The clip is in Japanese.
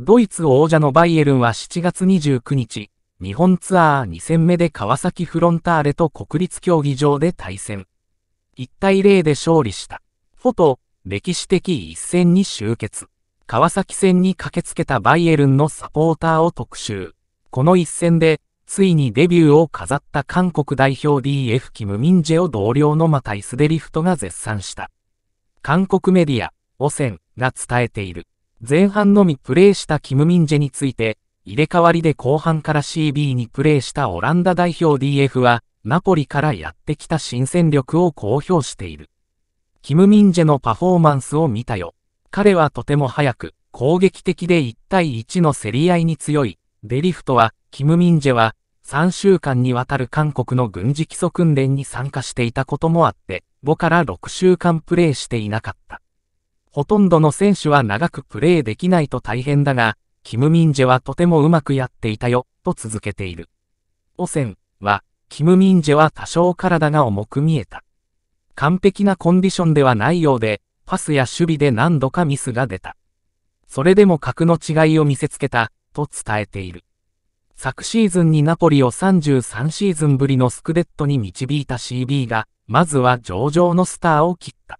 ドイツ王者のバイエルンは7月29日、日本ツアー2戦目で川崎フロンターレと国立競技場で対戦。1対0で勝利した。フォト、歴史的一戦に集結。川崎戦に駆けつけたバイエルンのサポーターを特集。この一戦で、ついにデビューを飾った韓国代表 DF キム・ミンジェを同僚のマタイスデリフトが絶賛した。韓国メディア、汚染が伝えている。前半のみプレーしたキム・ミンジェについて、入れ替わりで後半から CB にプレーしたオランダ代表 DF は、ナポリからやってきた新戦力を公表している。キム・ミンジェのパフォーマンスを見たよ。彼はとても早く、攻撃的で1対1の競り合いに強い。デリフトは、キム・ミンジェは、3週間にわたる韓国の軍事基礎訓練に参加していたこともあって、5から6週間プレーしていなかった。ほとんどの選手は長くプレーできないと大変だが、キム・ミンジェはとてもうまくやっていたよ、と続けている。汚染は、キム・ミンジェは多少体が重く見えた。完璧なコンディションではないようで、パスや守備で何度かミスが出た。それでも格の違いを見せつけた、と伝えている。昨シーズンにナポリを33シーズンぶりのスクデットに導いた CB が、まずは上々のスターを切った。